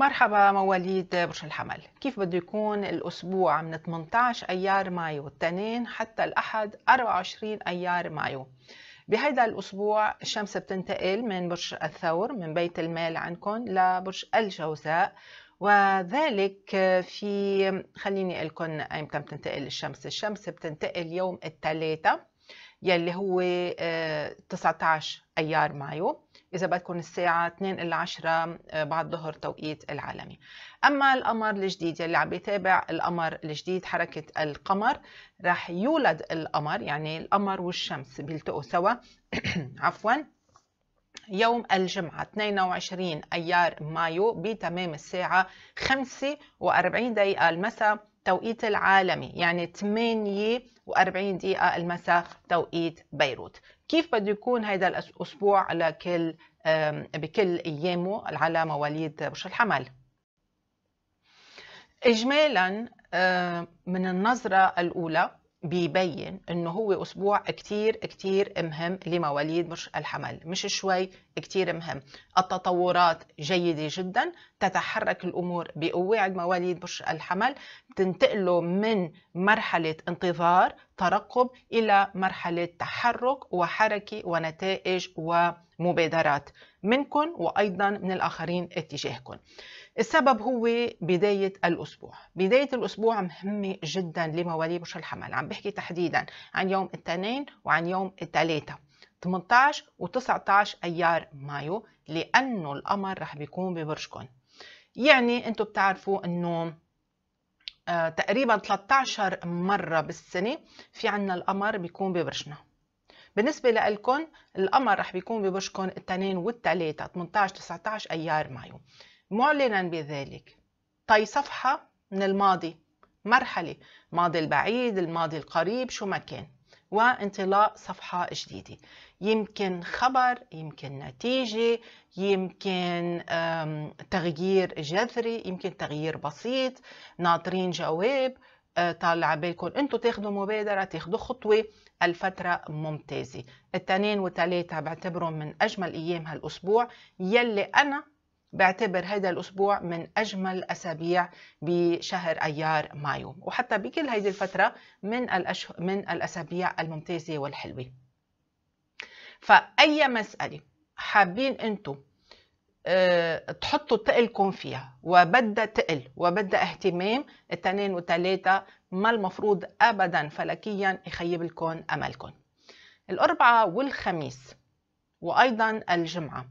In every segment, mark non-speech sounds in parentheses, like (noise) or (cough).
مرحبا مواليد برج الحمل كيف بده يكون الأسبوع من 18 أيار مايو الاثنين حتى الأحد 24 أيار مايو بهيدا الأسبوع الشمس بتنتقل من برج الثور من بيت المال عندكم لبرج الجوزاء وذلك في خليني اقول لكم ايمتى بتنتقل الشمس الشمس بتنتقل يوم الثلاثاء يلي هو 19 آه، ايار مايو إذا بدكم الساعة 2 إلى 10 آه، بعد ظهر توقيت العالمي أما القمر الجديد يلي عم بيتابع القمر الجديد حركة القمر رح يولد القمر يعني القمر والشمس بيلتقوا سوا (clears throat) عفواً يوم الجمعة 22 أيار مايو بتمام الساعة 5 و40 دقيقة المساء توقيت العالمي يعني 8 و40 دقيقة المساء توقيت بيروت كيف بده يكون هذا الأسبوع على كل بكل أيامه على مواليد برج الحمل إجمالا من النظرة الأولى بيبين انه هو اسبوع كتير كتير مهم لمواليد برج الحمل مش شوي كتير مهم التطورات جيده جدا تتحرك الامور بقوه عند مواليد برج الحمل بتنتقلوا من مرحله انتظار ترقب إلى مرحلة تحرك وحركة ونتائج ومبادرات منكم وأيضا من الآخرين اتجاهكم السبب هو بداية الأسبوع بداية الأسبوع مهمة جدا لمواليد مش الحمل عم بحكي تحديدا عن يوم الاثنين وعن يوم الثلاثة 18 و 19 أيار مايو لأنه القمر رح بيكون ببرجكم يعني أنتم بتعرفوا أنه آه، تقريبا 13 مرة بالسنة في عنا القمر بيكون ببرجنا بالنسبة لإلكن القمر رح بيكون ببرجكم التنين والتلاته 18 19 أيار مايو معلنا بذلك طي صفحة من الماضي مرحلة الماضي البعيد الماضي القريب شو ما كان وانطلاق صفحة جديدة يمكن خبر يمكن نتيجة يمكن تغيير جذري يمكن تغيير بسيط ناطرين جواب آه، طالع بالكم انتم تاخذوا مبادره تاخذوا خطوه الفتره ممتازه الاثنين وثلاثه بعتبرهم من اجمل ايام هالاسبوع يلي انا بعتبر هذا الأسبوع من أجمل أسابيع بشهر أيار مايو وحتى بكل هذه الفترة من, الأش... من الأسابيع الممتازة والحلوة فأي مسألة حابين أنتم آه، تحطوا تقلكم فيها وبدها تقل وبدها اهتمام التنين وثلاثة ما المفروض أبدا فلكيا يخيب لكم أملكم الأربعة والخميس وأيضا الجمعة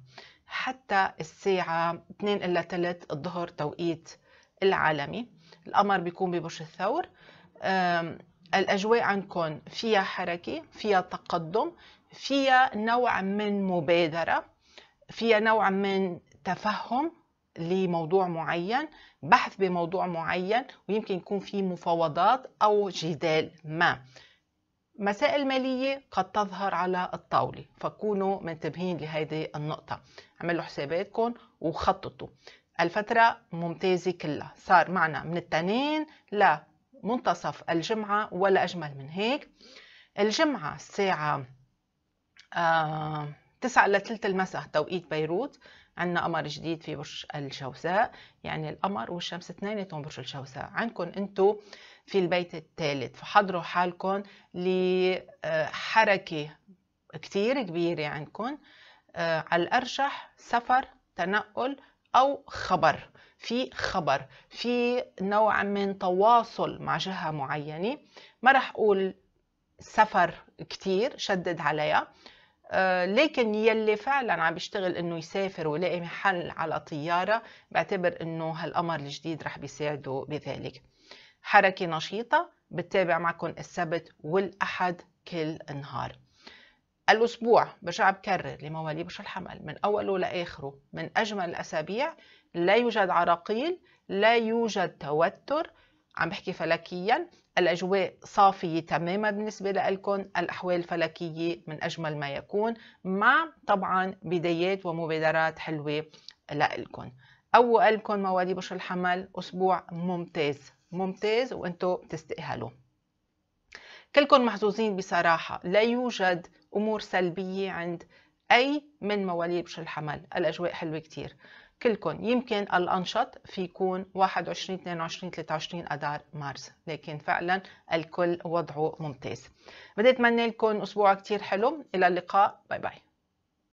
حتى الساعة 2 إلا 3 الظهر توقيت العالمي القمر بيكون ببرج الثور الأجواء عندكم فيها حركة فيها تقدم فيها نوع من مبادرة فيها نوع من تفهم لموضوع معين بحث بموضوع معين ويمكن يكون في مفاوضات أو جدال ما مسائل مالية قد تظهر على الطاولة فكونوا منتبهين لهذه النقطة عملوا حساباتكم وخططوا الفترة ممتازة كلها صار معنا من التنين لمنتصف الجمعة ولا أجمل من هيك الجمعة الساعة آه لثلث المساء توقيت بيروت عندنا قمر جديد في برج الجوزاء يعني القمر والشمس اثنيناتهم برج الجوزاء عندكم انتم في البيت الثالث فحضروا حالكم لحركة كتير كبيرة عندكم آه، على الأرجح سفر تنقل أو خبر في خبر في نوع من تواصل مع جهة معينة ما رح أقول سفر كتير شدد عليها آه، لكن يلي فعلا عم بيشتغل انه يسافر ويلاقي محل على طياره بعتبر انه هالقمر الجديد رح بيساعده بذلك حركة نشيطة بتابع معكم السبت والأحد كل نهار الأسبوع برجع بكرر لموالي برج الحمل من أوله لآخره من أجمل الأسابيع لا يوجد عراقيل لا يوجد توتر عم بحكي فلكيا الأجواء صافية تماما بالنسبة لكم الأحوال الفلكية من أجمل ما يكون مع طبعا بدايات ومبادرات حلوة لكم أولكم موالي برج الحمل أسبوع ممتاز ممتاز وانتو بتستاهلوا كلكم محظوظين بصراحه لا يوجد امور سلبيه عند اي من مواليد بشر الحمل الاجواء حلوه كتير كلكم يمكن الانشط في يكون 21 22 23 اذار مارس لكن فعلا الكل وضعه ممتاز بدي اتمنى لكم اسبوع كتير حلو الى اللقاء باي باي